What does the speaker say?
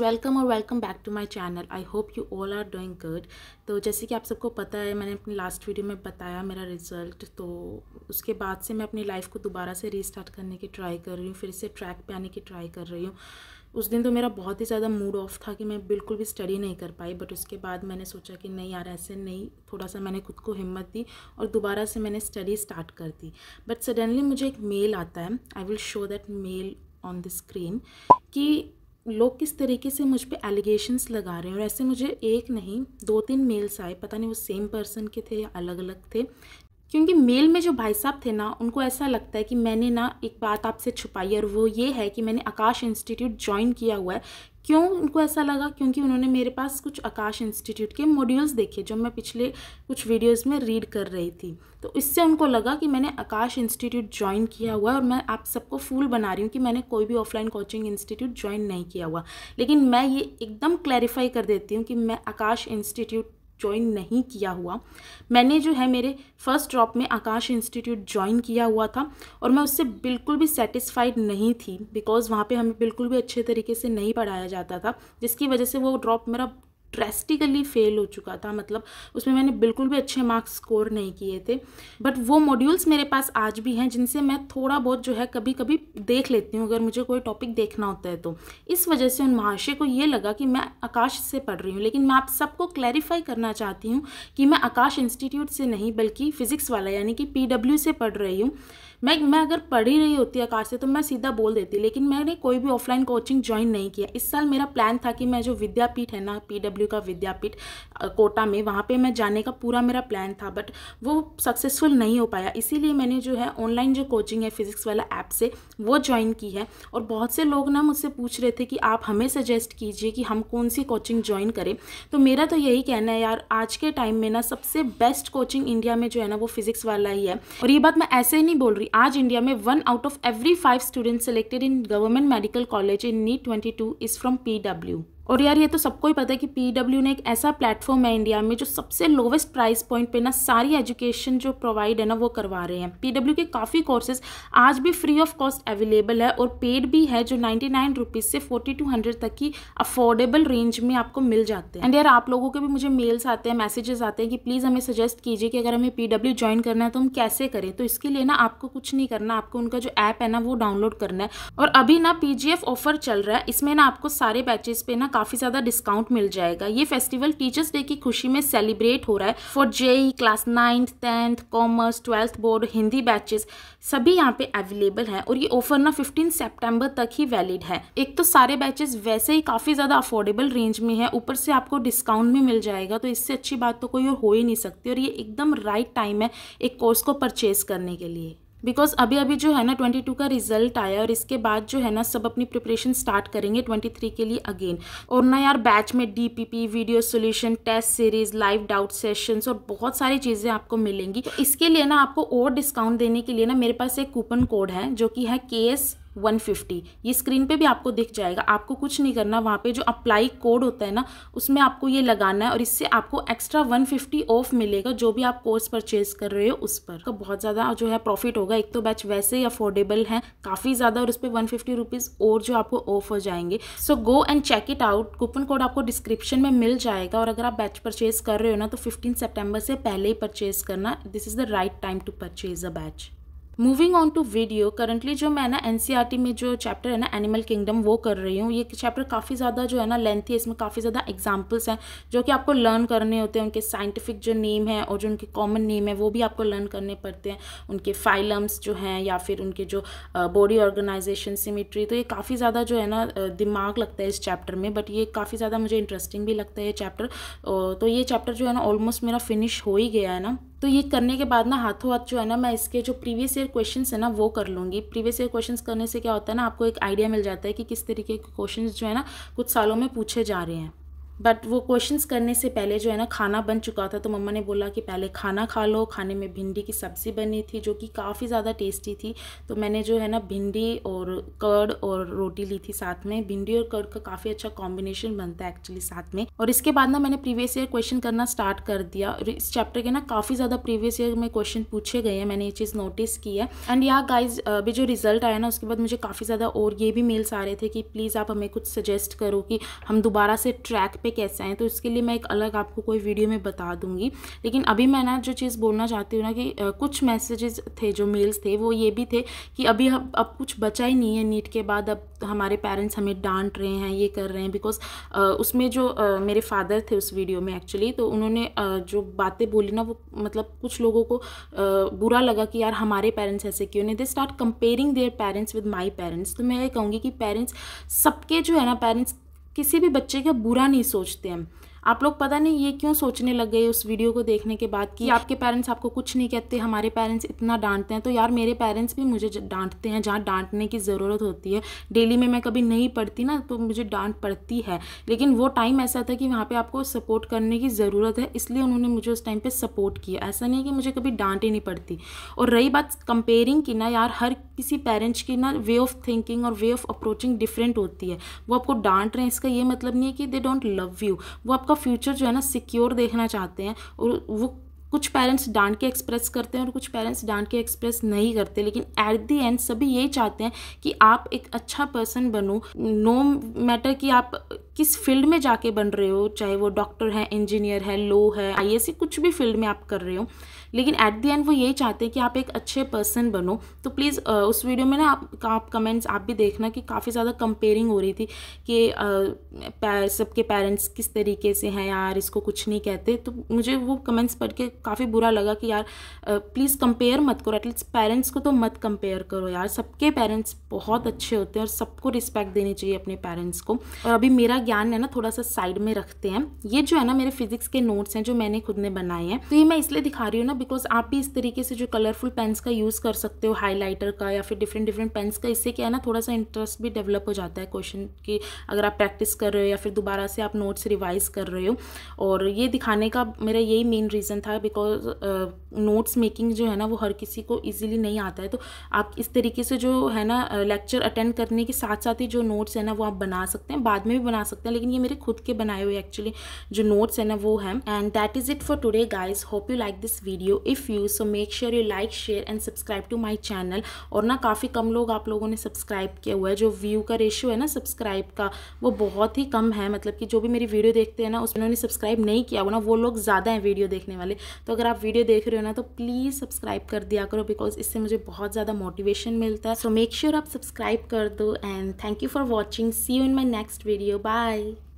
Guys welcome और welcome back to my channel I hope you all are doing good तो जैसे कि आप सबको पता है मैंने अपनी लास्ट वीडियो में बताया मेरा रिज़ल्ट तो उसके बाद से मैं अपनी लाइफ को दोबारा से रीस्टार्ट करने की ट्राई कर रही हूँ फिर से ट्रैक पे आने की ट्राई कर रही हूँ उस दिन तो मेरा बहुत ही ज़्यादा मूड ऑफ था कि मैं बिल्कुल भी स्टडी नहीं कर पाई बट उसके बाद मैंने सोचा कि नहीं यार ऐसे नहीं थोड़ा सा मैंने खुद को हिम्मत दी और दोबारा से मैंने स्टडी स्टार्ट कर दी बट सडनली मुझे एक मेल आता है I will show that mail on the screen कि लोग किस तरीके से मुझ पर एलिगेशंस लगा रहे हैं और ऐसे मुझे एक नहीं दो तीन मेल्स आए पता नहीं वो सेम पर्सन के थे या अलग अलग थे क्योंकि मेल में जो भाई साहब थे ना उनको ऐसा लगता है कि मैंने ना एक बात आपसे छुपाई और वो ये है कि मैंने आकाश इंस्टीट्यूट ज्वाइन किया हुआ है क्यों उनको ऐसा लगा क्योंकि उन्होंने मेरे पास कुछ आकाश इंस्टीट्यूट के मॉड्यूल्स देखे जो मैं पिछले कुछ वीडियोस में रीड कर रही थी तो इससे उनको लगा कि मैंने आकाश इंस्टीट्यूट ज्वाइन किया हुआ है और मैं आप सबको फूल बना रही हूँ कि मैंने कोई भी ऑफलाइन कोचिंग इंस्टीट्यूट ज्वाइन नहीं किया हुआ लेकिन मैं ये एकदम क्लैरिफाई कर देती हूँ कि मैं आकाश इंस्टीट्यूट ज्वाइन नहीं किया हुआ मैंने जो है मेरे फर्स्ट ड्रॉप में आकाश इंस्टीट्यूट ज्वाइन किया हुआ था और मैं उससे बिल्कुल भी सेटिस्फाइड नहीं थी बिकॉज़ वहाँ पे हमें बिल्कुल भी अच्छे तरीके से नहीं पढ़ाया जाता था जिसकी वजह से वो ड्रॉप मेरा ड्रेस्टिकली फेल हो चुका था मतलब उसमें मैंने बिल्कुल भी अच्छे मार्क्स स्कोर नहीं किए थे बट वो मॉड्यूल्स मेरे पास आज भी हैं जिनसे मैं थोड़ा बहुत जो है कभी कभी देख लेती हूँ अगर मुझे कोई टॉपिक देखना होता है तो इस वजह से उन महाशय को ये लगा कि मैं आकाश से पढ़ रही हूँ लेकिन मैं आप सबको क्लैरिफाई करना चाहती हूँ कि मैं आकाश इंस्टीट्यूट से नहीं बल्कि फ़िज़िक्स वाला यानी कि पी से पढ़ रही हूँ मैं मैं अगर पढ़ ही रही होती आकाश से तो मैं सीधा बोल देती लेकिन मैंने कोई भी ऑफलाइन कोचिंग ज्वाइन नहीं किया इस साल मेरा प्लान था कि मैं जो विद्यापीठ है ना पीडब्ल्यू का विद्यापीठ कोटा में वहाँ पर मैं जाने का पूरा मेरा प्लान था बट वो सक्सेसफुल नहीं हो पाया इसीलिए मैंने जो है ऑनलाइन जो कोचिंग है फिजिक्स वाला ऐप से वो ज्वाइन की है और बहुत से लोग ना मुझसे पूछ रहे थे कि आप हमें सजेस्ट कीजिए कि हम कौन सी कोचिंग ज्वाइन करें तो मेरा तो यही कहना है यार आज के टाइम में ना सबसे बेस्ट कोचिंग इंडिया में जो है ना वो फिजिक्स वाला ही है और ये बात मैं ऐसे ही नहीं बोल रही आज इंडिया में one out of every five student selected in government medical college in NEET twenty two is from P W और यार ये तो सबको ही पता है कि पीडब्ल्यू ने एक ऐसा प्लेटफॉर्म है इंडिया में जो सबसे लोवेस्ट प्राइस पॉइंट पे ना सारी एजुकेशन जो प्रोवाइड है ना वो करवा रहे हैं पीडब्ल्यू के काफ़ी कोर्सेज आज भी फ्री ऑफ कॉस्ट अवेलेबल है और पेड भी है जो नाइन्टी नाइन रुपीज़ से फोर्टी टू हंड्रेड तक की अफोर्डेबल रेंज में आपको मिल जाते हैं एंड यार आप लोगों के भी मुझे मेल्स आते हैं मैसेजेस आते हैं कि प्लीज़ हमें सजेस्ट कीजिए कि अगर हमें पीडब्ल्यू ज्वाइन करना है तो हम कैसे करें तो इसके लिए ना आपको कुछ नहीं करना आपको उनका जो ऐप है ना वो डाउनलोड करना है और अभी ना पी ऑफर चल रहा है इसमें ना आपको सारे बैचेस पे ना काफ़ी ज़्यादा डिस्काउंट मिल जाएगा ये फेस्टिवल टीचर्स डे की खुशी में सेलिब्रेट हो रहा है for JEE class ninth tenth commerce twelfth board Hindi batches सभी यहाँ पे अवेलेबल हैं और ये ऑफर ना फिफ्टीन सेप्टेम्बर तक ही वैलिड है एक तो सारे बैचेस वैसे ही काफ़ी ज़्यादा अफोर्डेबल रेंज में है ऊपर से आपको डिस्काउंट भी मिल जाएगा तो इससे अच्छी बात तो कोई और हो ही नहीं सकती और ये एकदम राइट टाइम है एक कोर्स को परचेज करने के लिए बिकॉज अभी अभी जो है ना ट्वेंटी टू का रिजल्ट आया और इसके बाद जो है ना सब अपनी प्रिपरेशन स्टार्ट करेंगे ट्वेंटी थ्री के लिए अगेन और ना यार बैच में D P P video solution test series live doubt sessions और बहुत सारी चीज़ें आपको मिलेंगी तो इसके लिए ना आपको और डिस्काउंट देने के लिए ना मेरे पास एक कूपन कोड है जो कि है के एस 150 ये स्क्रीन पे भी आपको दिख जाएगा आपको कुछ नहीं करना वहाँ पे जो अप्लाई कोड होता है ना उसमें आपको ये लगाना है और इससे आपको एक्स्ट्रा 150 ऑफ मिलेगा जो भी आप कोर्स परचेज कर रहे हो उस पर तो बहुत ज़्यादा जो है प्रॉफिट होगा एक तो बैच वैसे ही अफोर्डेबल है काफ़ी ज़्यादा और उस पर वन और जो आपको ऑफ हो जाएंगे so go and check it out coupon code आपको डिस्क्रिप्शन में मिल जाएगा और अगर आप बैच परचेज कर रहे हो ना तो फिफ्टीन सेप्टेम्बर से पहले ही परचेज करना this is the right time to purchase a batch moving on to video currently जो मैं ना एन e में जो चैप्टर है ना एनिमल किंगडम वो कर रही हूँ ये चैप्टर काफ़ी ज़्यादा जो है ना लेंथी है इसमें काफ़ी ज़्यादा एग्जाम्पल्स हैं जो कि आपको लर्न करने होते हैं उनके साइंटिफिक जो नेम है और जो उनके कॉमन नेम है वो भी आपको लर्न करने पड़ते हैं उनके फाइलम्स जो हैं या फिर उनके जो बॉडी ऑर्गेनाइजेशन सिमिट्री तो ये काफ़ी ज़्यादा जो है ना दिमाग लगता है इस चैप्टर में बट ये काफ़ी ज़्यादा मुझे इंटरेस्टिंग भी लगता है ये चैप्टर तो ये चैप्टर जो है ना ऑलमोस्ट मेरा फिनिश हो ही गया है ना तो ये करने के बाद ना हाथों हाथ जो है ना मैं इसके जो प्रीवियस ईयर क्वेश्चन है ना वो कर लूँगी प्रीवियस ईयर क्वेश्चन करने से क्या होता है ना आपको एक आइडिया मिल जाता है कि किस तरीके के क्वेश्चन जो है ना कुछ सालों में पूछे जा रहे हैं बट वो क्वेश्चंस करने से पहले जो है ना खाना बन चुका था तो मम्मा ने बोला कि पहले खाना खा लो खाने में भिंडी की सब्ज़ी बनी थी जो कि काफ़ी ज़्यादा टेस्टी थी तो मैंने जो है ना भिंडी और कर्ड और रोटी ली थी साथ में भिंडी और कर्ड का काफ़ी अच्छा कॉम्बिनेशन बनता है एक्चुअली साथ में और इसके बाद ना मैंने प्रीवियस ईयर क्वेश्चन करना स्टार्ट कर दिया और इस चैप्टर के ना काफ़ी ज़्यादा प्रीवियस ईयर में क्वेश्चन पूछे गए हैं मैंने ये चीज़ नोटिस की है एंड या गाइज अभी जो रिजल्ट आया ना उसके बाद मुझे काफ़ी ज़्यादा और ये भी मेल्स आ रहे थे कि प्लीज़ आप हमें कुछ सजेस्ट करो कि हम दोबारा से ट्रैक पर पे कैसे आए तो इसके लिए मैं एक अलग आपको कोई वीडियो में बता दूंगी लेकिन अभी मैं ना जो चीज़ बोलना चाहती हूँ ना कि कुछ मैसेजेस थे जो मेल्स थे वो ये भी थे कि अभी हम अब कुछ बचा ही नहीं है नीट के बाद अब हमारे पेरेंट्स हमें डांट रहे हैं ये कर रहे हैं बिकॉज उसमें जो मेरे फादर थे उस वीडियो में एक्चुअली तो उन्होंने जो बातें बोली ना वो मतलब कुछ लोगों को बुरा लगा कि यार हमारे पेरेंट्स ऐसे क्यों नहीं they start comparing their parents with my parents तो मैं ये कहूँगी कि पेरेंट्स सबके जो है ना पेरेंट्स किसी भी बच्चे का बुरा नहीं सोचते हम आप लोग पता नहीं ये क्यों सोचने लग गए उस वीडियो को देखने के बाद कि आपके पेरेंट्स आपको कुछ नहीं कहते हमारे पेरेंट्स इतना डांटते हैं तो यार मेरे पेरेंट्स भी मुझे डांटते हैं जहाँ डांटने की ज़रूरत होती है डेली में मैं कभी नहीं पढ़ती ना तो मुझे डांट पड़ती है लेकिन वो टाइम ऐसा था कि वहाँ पर आपको सपोर्ट करने की ज़रूरत है इसलिए उन्होंने मुझे उस टाइम पर सपोर्ट किया ऐसा नहीं कि मुझे कभी डांट ही नहीं पड़ती और रही बात कंपेयरिंग की ना यार हर किसी पेरेंट्स की ना वे ऑफ थिंकिंग और वे ऑफ अप्रोचिंग डिफरेंट होती है वो आपको डांट रहे हैं इसका ये मतलब नहीं है कि दे डोंट लव यू वो आपका आपका फ्यूचर जो है ना सिक्योर देखना चाहते हैं और वो कुछ पेरेंट्स डांट के एक्सप्रेस करते हैं और कुछ पेरेंट्स डांट के एक्सप्रेस नहीं करते लेकिन एट दी एंड सभी यही चाहते हैं कि आप एक अच्छा पर्सन बनो नो मैटर कि आप किस फील्ड में जाके बन रहे हो चाहे वो डॉक्टर है इंजीनियर है लो है आई एस कुछ भी फील्ड में आप कर रहे हो लेकिन एट दी एंड वो यही चाहते हैं कि आप एक अच्छे पर्सन बनो तो प्लीज़ उस वीडियो में ना आप आप कमेंट्स आप भी देखना कि काफ़ी ज़्यादा कंपेयरिंग हो रही थी कि पैर, सबके पेरेंट्स किस तरीके से हैं यार इसको कुछ नहीं कहते तो मुझे वो कमेंट्स पढ़ के काफ़ी बुरा लगा कि यार प्लीज़ कंपेयर मत करो एटलीस्ट पेरेंट्स को तो मत कंपेयर करो यार सबके पेरेंट्स बहुत अच्छे होते हैं और सबको रिस्पेक्ट देनी चाहिए अपने पेरेंट्स को और अभी मेरा ज्ञान है ना थोड़ा सा साइड में रखते हैं ये जो है ना मेरे फिजिक्स के नोट्स हैं जो मैंने खुद ने बनाए हैं तो ये मैं इसलिए दिखा रही हूँ ना बिकॉज आप भी इस तरीके से जो कलरफुल पेन्स का यूज़ कर सकते हो हाईलाइटर का या फिर डिफरेंट डिफरेंट पेन्स का इससे क्या है ना थोड़ा सा इंटरेस्ट भी डेवलप हो जाता है क्वेश्चन की अगर आप प्रैक्टिस कर रहे हो या फिर दोबारा से आप नोट्स रिवाइज कर रहे हो और ये दिखाने का मेरा यही मेन रीज़न था बिकॉज नोट्स मेकिंग जो है ना वो हर किसी को ईजिली नहीं आता है तो आप इस तरीके से जो है ना लेक्चर अटेंड करने के साथ साथ ही जो नोट्स है ना वो आप बना सकते हैं बाद में भी बना सकते हैं लेकिन ये मेरे खुद के बनाए हुए एक्चुअली जो नोट्स है ना वो हैं and that is it for today guys hope you like this video if you so make sure you like share and subscribe to my channel और ना काफ़ी कम लोग आप लोगों ने सब्सक्राइब किया हुआ है जो व्यू का रेशियो है ना सब्सक्राइब का वो बहुत ही कम है मतलब कि जो भी मेरी वीडियो देखते हैं ना उन्होंने सब्सक्राइब नहीं किया हुआ ना वो लोग ज़्यादा हैं वीडियो देखने वाले तो अगर आप वीडियो देख रहे हो ना तो प्लीज़ सब्सक्राइब कर दिया करो बिकॉज इससे मुझे बहुत ज़्यादा मोटिवेशन मिलता है सो मेक श्योर आप सब्सक्राइब कर दो and thank you for watching see you in my next video bye Bye.